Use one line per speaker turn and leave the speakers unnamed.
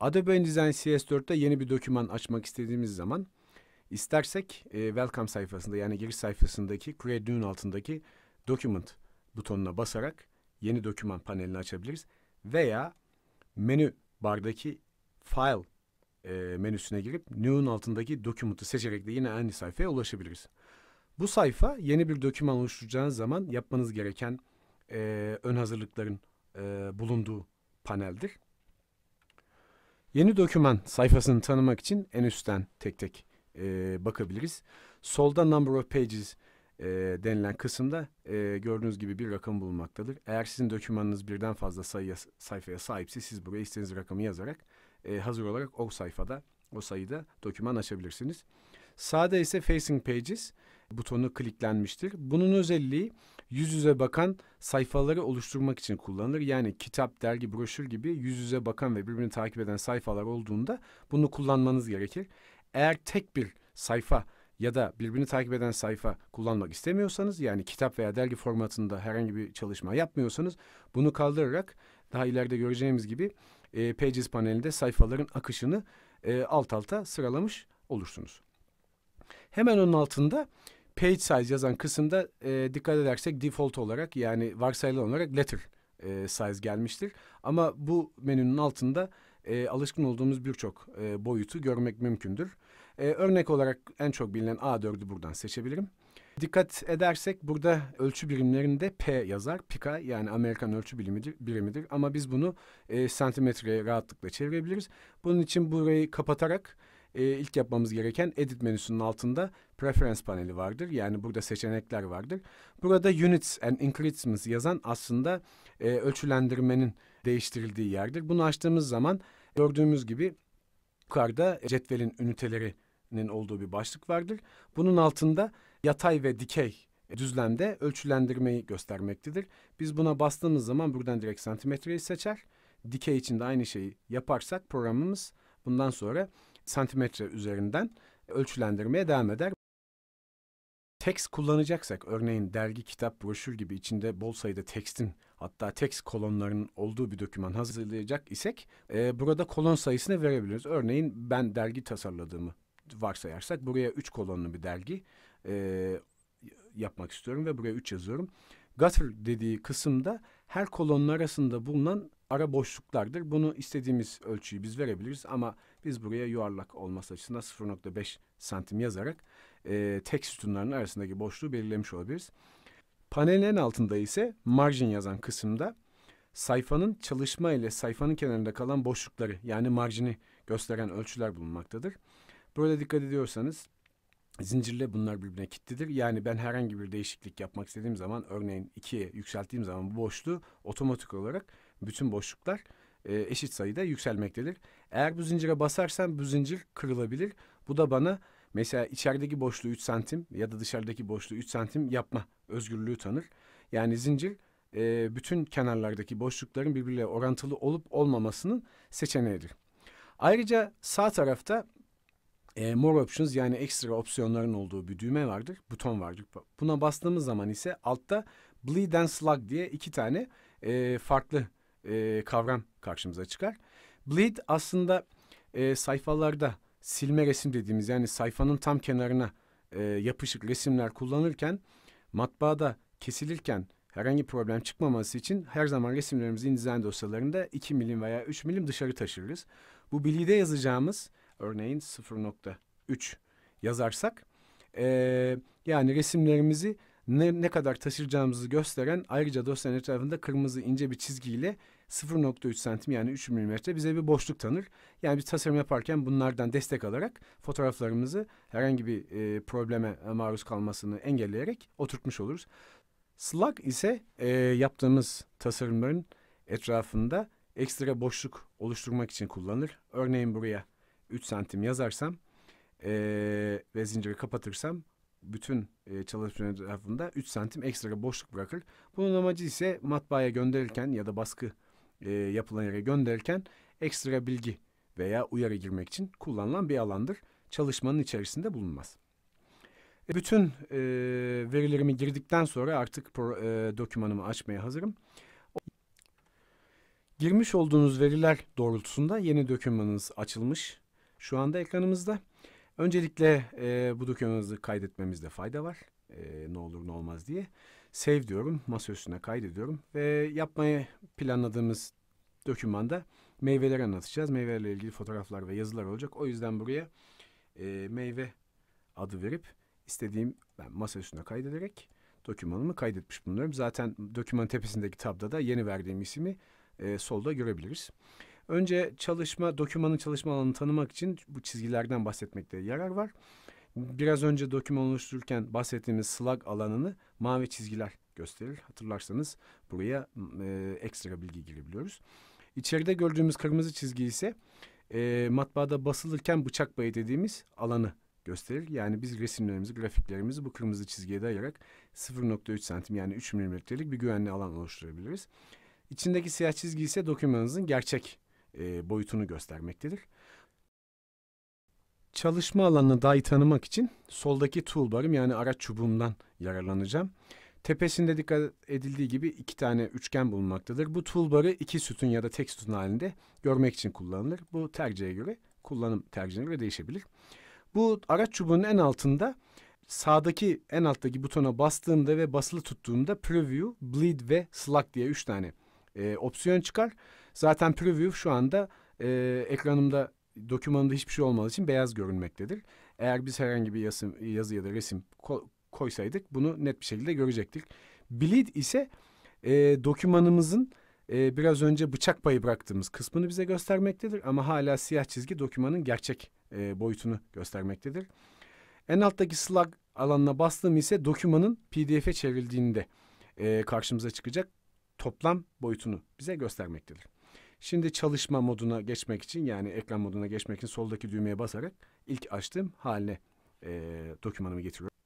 Adobe InDesign CS4'te yeni bir doküman açmak istediğimiz zaman istersek e, welcome sayfasında yani giriş sayfasındaki create new altındaki document butonuna basarak yeni doküman panelini açabiliriz veya menü bardaki file e, menüsüne girip new'un altındaki document'ı seçerek de yine aynı sayfaya ulaşabiliriz. Bu sayfa yeni bir doküman oluşturacağınız zaman yapmanız gereken e, ön hazırlıkların e, bulunduğu paneldir. Yeni doküman sayfasını tanımak için en üstten tek tek e, bakabiliriz. Solda number of pages e, denilen kısımda e, gördüğünüz gibi bir rakam bulunmaktadır. Eğer sizin dokümanınız birden fazla sayıya, sayfaya sahipse siz buraya istediğiniz rakamı yazarak e, hazır olarak o sayfada o sayıda doküman açabilirsiniz. Sağda ise facing pages butonu kliklenmiştir. Bunun özelliği yüz yüze bakan sayfaları oluşturmak için kullanılır. Yani kitap, dergi, broşür gibi yüz yüze bakan ve birbirini takip eden sayfalar olduğunda bunu kullanmanız gerekir. Eğer tek bir sayfa ya da birbirini takip eden sayfa kullanmak istemiyorsanız yani kitap veya dergi formatında herhangi bir çalışma yapmıyorsanız bunu kaldırarak daha ileride göreceğimiz gibi e, Pages panelinde sayfaların akışını e, alt alta sıralamış olursunuz. Hemen onun altında page size yazan kısımda e, dikkat edersek default olarak yani varsayılan olarak letter e, size gelmiştir. Ama bu menünün altında e, alışkın olduğumuz birçok e, boyutu görmek mümkündür. E, örnek olarak en çok bilinen A4'ü buradan seçebilirim. Dikkat edersek burada ölçü birimlerinde P yazar. Pika yani Amerikan ölçü birimidir, birimidir. ama biz bunu e, santimetreye rahatlıkla çevirebiliriz. Bunun için burayı kapatarak e, ilk yapmamız gereken edit menüsünün altında preference paneli vardır. Yani burada seçenekler vardır. Burada units and increments yazan aslında e, ölçülendirmenin değiştirildiği yerdir. Bunu açtığımız zaman gördüğümüz gibi yukarıda cetvelin ünitelerinin olduğu bir başlık vardır. Bunun altında yatay ve dikey düzlemde ölçülendirmeyi göstermektedir. Biz buna bastığımız zaman buradan direkt santimetreyi seçer. Dikey için de aynı şeyi yaparsak programımız bundan sonra santimetre üzerinden ölçülendirmeye devam eder. Tekst kullanacaksak, örneğin dergi, kitap, broşür gibi içinde bol sayıda tekstin hatta tekst kolonlarının olduğu bir doküman hazırlayacak isek e, burada kolon sayısını verebiliriz. Örneğin ben dergi tasarladığımı varsayarsak buraya üç kolonlu bir dergi e, yapmak istiyorum ve buraya üç yazıyorum. Gutter dediği kısımda her kolonun arasında bulunan ara boşluklardır. Bunu istediğimiz ölçüyü biz verebiliriz ama biz buraya yuvarlak olması açısından 0.5 santim yazarak e, tek sütunların arasındaki boşluğu belirlemiş olabiliriz. Panelin en altında ise margin yazan kısımda sayfanın çalışma ile sayfanın kenarında kalan boşlukları yani margini gösteren ölçüler bulunmaktadır. Böyle dikkat ediyorsanız zincirle bunlar birbirine kilitlidir. Yani ben herhangi bir değişiklik yapmak istediğim zaman örneğin ikiye yükselttiğim zaman bu boşluğu otomatik olarak bütün boşluklar e, eşit sayıda yükselmektedir. Eğer bu zincire basarsan, bu zincir kırılabilir. Bu da bana mesela içerideki boşluğu 3 santim ya da dışarıdaki boşluğu 3 santim yapma özgürlüğü tanır. Yani zincir e, bütün kenarlardaki boşlukların birbirleriyle orantılı olup olmamasının seçeneğidir. Ayrıca sağ tarafta e, more options yani ekstra opsiyonların olduğu bir düğme vardır, buton vardır. Buna bastığımız zaman ise altta bleed and slug diye iki tane e, farklı e, kavram karşımıza çıkar. Bleed aslında e, sayfalarda silme resim dediğimiz yani sayfanın tam kenarına e, yapışık resimler kullanırken matbaada kesilirken herhangi problem çıkmaması için her zaman resimlerimizi InDesign dosyalarında 2 milim veya 3 milim dışarı taşırız. Bu bleed'e yazacağımız örneğin 0.3 yazarsak e, yani resimlerimizi ne, ne kadar taşıracağımızı gösteren ayrıca dosyanın etrafında kırmızı ince bir çizgiyle 0.3 santim yani 3 milimetre bize bir boşluk tanır. Yani bir tasarım yaparken bunlardan destek alarak fotoğraflarımızı herhangi bir e, probleme maruz kalmasını engelleyerek oturtmuş oluruz. Slug ise e, yaptığımız tasarımların etrafında ekstra boşluk oluşturmak için kullanılır. Örneğin buraya 3 santim yazarsam e, ve zinciri kapatırsam bütün e, çalışma etrafında 3 santim ekstra boşluk bırakır. Bunun amacı ise matbaaya gönderirken ya da baskı e, yapılan yere gönderirken ekstra bilgi veya uyarı girmek için kullanılan bir alandır. Çalışmanın içerisinde bulunmaz. E, bütün e, verilerimi girdikten sonra artık pro, e, dokümanımı açmaya hazırım. Girmiş olduğunuz veriler doğrultusunda yeni dokümanınız açılmış. Şu anda ekranımızda. Öncelikle e, bu dokümanımızı kaydetmemizde fayda var. E, ne olur ne olmaz diye. Save diyorum, masa üstüne kaydediyorum ve yapmayı planladığımız dokümanda meyveleri anlatacağız. Meyvelerle ilgili fotoğraflar ve yazılar olacak. O yüzden buraya e, meyve adı verip istediğim ben masa üstüne kaydederek dokümanımı kaydetmiş bulunuyorum. Zaten doküman tepesindeki tabloda da yeni verdiğim isimi e, solda görebiliriz. Önce çalışma, dokümanın çalışma alanını tanımak için bu çizgilerden bahsetmekte yarar var. Biraz önce doküman oluştururken bahsettiğimiz slug alanını mavi çizgiler gösterir. Hatırlarsanız buraya e, ekstra bilgi girebiliyoruz. İçeride gördüğümüz kırmızı çizgi ise e, matbaada basılırken bıçak bayı dediğimiz alanı gösterir. Yani biz resimlerimizi, grafiklerimizi bu kırmızı çizgiye dayayarak 0.3 santim yani 3 milimetrelik bir güvenli alan oluşturabiliriz. İçindeki siyah çizgi ise dokümanınızın gerçek e, boyutunu göstermektedir. Çalışma alanını daha iyi tanımak için soldaki toolbar'ım yani araç çubuğumdan yararlanacağım. Tepesinde dikkat edildiği gibi iki tane üçgen bulunmaktadır. Bu toolbar'ı iki sütun ya da tek sütun halinde görmek için kullanılır. Bu tercihe göre, kullanım tercihine göre değişebilir. Bu araç çubuğunun en altında sağdaki en alttaki butona bastığımda ve basılı tuttuğumda Preview, Bleed ve Slack diye üç tane e, opsiyon çıkar. Zaten preview şu anda e, ekranımda dokümanında hiçbir şey olmadığı için beyaz görünmektedir. Eğer biz herhangi bir yazı, yazı ya da resim ko koysaydık bunu net bir şekilde görecektik. Bleed ise e, dokümanımızın e, biraz önce bıçak payı bıraktığımız kısmını bize göstermektedir. Ama hala siyah çizgi dokümanın gerçek e, boyutunu göstermektedir. En alttaki slug alanına bastığım ise dokümanın pdf'e çevrildiğinde e, karşımıza çıkacak toplam boyutunu bize göstermektedir. Şimdi çalışma moduna geçmek için yani ekran moduna geçmek için soldaki düğmeye basarak ilk açtığım haline e, dokümanımı getiriyorum.